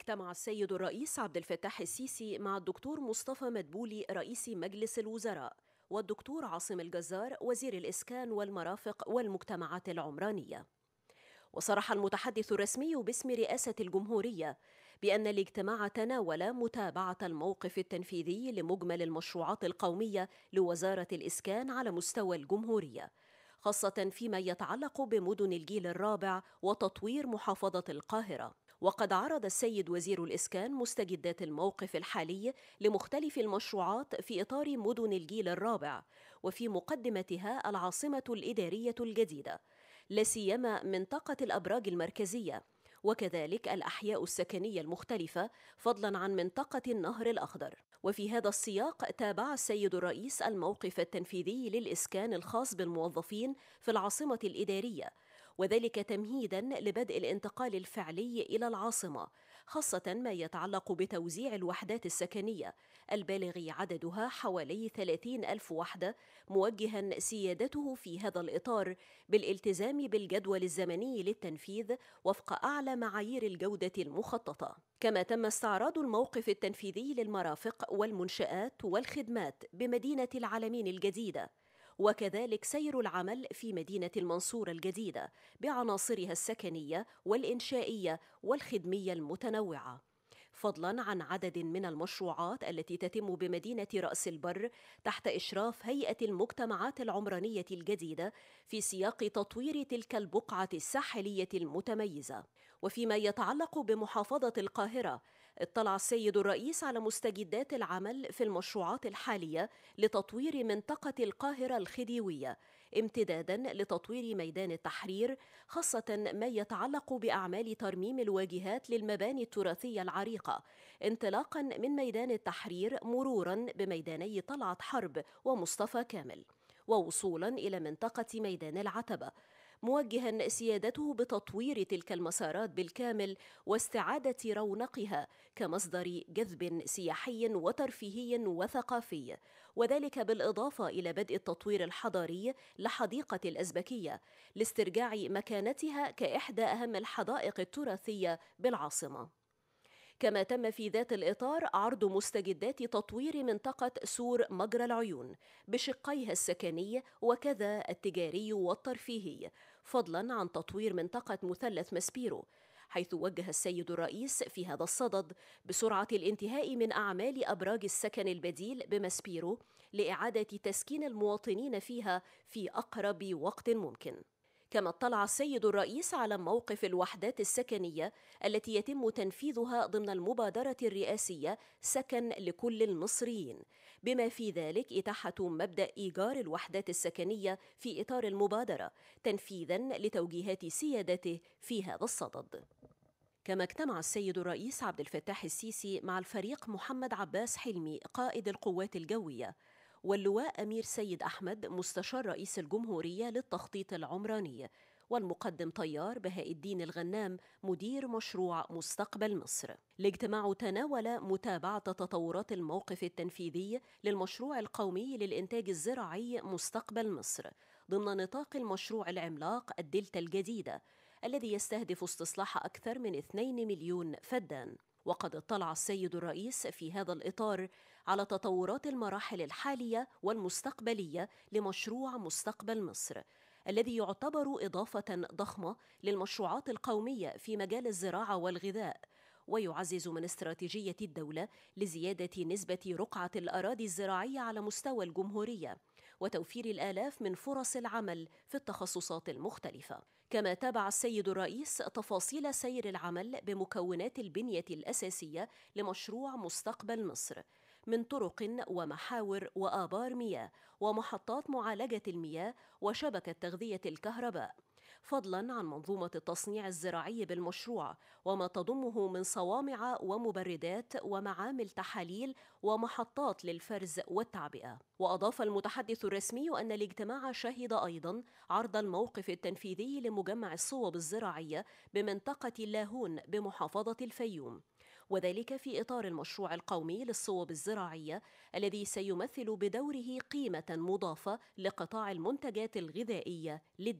اجتمع السيد الرئيس عبد الفتاح السيسي مع الدكتور مصطفى مدبولي رئيس مجلس الوزراء والدكتور عاصم الجزار وزير الإسكان والمرافق والمجتمعات العمرانية وصرح المتحدث الرسمي باسم رئاسة الجمهورية بأن الاجتماع تناول متابعة الموقف التنفيذي لمجمل المشروعات القومية لوزارة الإسكان على مستوى الجمهورية خاصة فيما يتعلق بمدن الجيل الرابع وتطوير محافظة القاهرة وقد عرض السيد وزير الإسكان مستجدات الموقف الحالي لمختلف المشروعات في إطار مدن الجيل الرابع وفي مقدمتها العاصمة الإدارية الجديدة لا سيما منطقة الأبراج المركزية وكذلك الأحياء السكنية المختلفة فضلا عن منطقة النهر الأخضر وفي هذا السياق تابع السيد الرئيس الموقف التنفيذي للإسكان الخاص بالموظفين في العاصمة الإدارية وذلك تمهيدا لبدء الانتقال الفعلي الى العاصمه خاصه ما يتعلق بتوزيع الوحدات السكنيه البالغ عددها حوالي 30 ألف وحدة موجها سيادته في هذا الإطار بالالتزام بالجدول الزمني للتنفيذ وفق أعلى معايير الجودة المخططة كما تم استعراض الموقف التنفيذي للمرافق والمنشآت والخدمات بمدينة العالمين الجديدة وكذلك سير العمل في مدينة المنصورة الجديدة بعناصرها السكنية والإنشائية والخدمية المتنوعة فضلا عن عدد من المشروعات التي تتم بمدينه راس البر تحت اشراف هيئه المجتمعات العمرانيه الجديده في سياق تطوير تلك البقعه الساحليه المتميزه وفيما يتعلق بمحافظه القاهره اطلع السيد الرئيس على مستجدات العمل في المشروعات الحالية لتطوير منطقة القاهرة الخديوية امتدادا لتطوير ميدان التحرير خاصة ما يتعلق بأعمال ترميم الواجهات للمباني التراثية العريقة انطلاقا من ميدان التحرير مرورا بميداني طلعت حرب ومصطفى كامل ووصولا إلى منطقة ميدان العتبة موجها سيادته بتطوير تلك المسارات بالكامل واستعاده رونقها كمصدر جذب سياحي وترفيهي وثقافي وذلك بالاضافه الى بدء التطوير الحضاري لحديقه الازبكيه لاسترجاع مكانتها كاحدى اهم الحدائق التراثيه بالعاصمه كما تم في ذات الإطار عرض مستجدات تطوير منطقة سور مجرى العيون بشقيها السكني وكذا التجاري والترفيهي فضلا عن تطوير منطقة مثلث ماسبيرو حيث وجه السيد الرئيس في هذا الصدد بسرعة الانتهاء من أعمال أبراج السكن البديل بماسبيرو لإعادة تسكين المواطنين فيها في أقرب وقت ممكن كما اطلع السيد الرئيس على موقف الوحدات السكنية التي يتم تنفيذها ضمن المبادرة الرئاسية سكن لكل المصريين، بما في ذلك إتاحة مبدأ إيجار الوحدات السكنية في إطار المبادرة تنفيذا لتوجيهات سيادته في هذا الصدد. كما اجتمع السيد الرئيس عبد الفتاح السيسي مع الفريق محمد عباس حلمي قائد القوات الجويه واللواء أمير سيد أحمد مستشار رئيس الجمهورية للتخطيط العمراني والمقدم طيار بهاء الدين الغنام مدير مشروع مستقبل مصر. الاجتماع تناول متابعة تطورات الموقف التنفيذي للمشروع القومي للإنتاج الزراعي مستقبل مصر ضمن نطاق المشروع العملاق الدلتا الجديدة الذي يستهدف استصلاح أكثر من 2 مليون فدان. وقد اطلع السيد الرئيس في هذا الإطار على تطورات المراحل الحاليه والمستقبليه لمشروع مستقبل مصر الذي يعتبر اضافه ضخمه للمشروعات القوميه في مجال الزراعه والغذاء ويعزز من استراتيجيه الدوله لزياده نسبه رقعه الاراضي الزراعيه على مستوى الجمهوريه وتوفير الالاف من فرص العمل في التخصصات المختلفه كما تابع السيد الرئيس تفاصيل سير العمل بمكونات البنيه الاساسيه لمشروع مستقبل مصر من طرق ومحاور وآبار مياه ومحطات معالجة المياه وشبكة تغذية الكهرباء فضلا عن منظومة التصنيع الزراعي بالمشروع وما تضمه من صوامع ومبردات ومعامل تحاليل ومحطات للفرز والتعبئة وأضاف المتحدث الرسمي أن الاجتماع شهد أيضا عرض الموقف التنفيذي لمجمع الصوب الزراعية بمنطقة اللاهون بمحافظة الفيوم وذلك في إطار المشروع القومي للصوب الزراعية الذي سيمثل بدوره قيمة مضافة لقطاع المنتجات الغذائية للدولة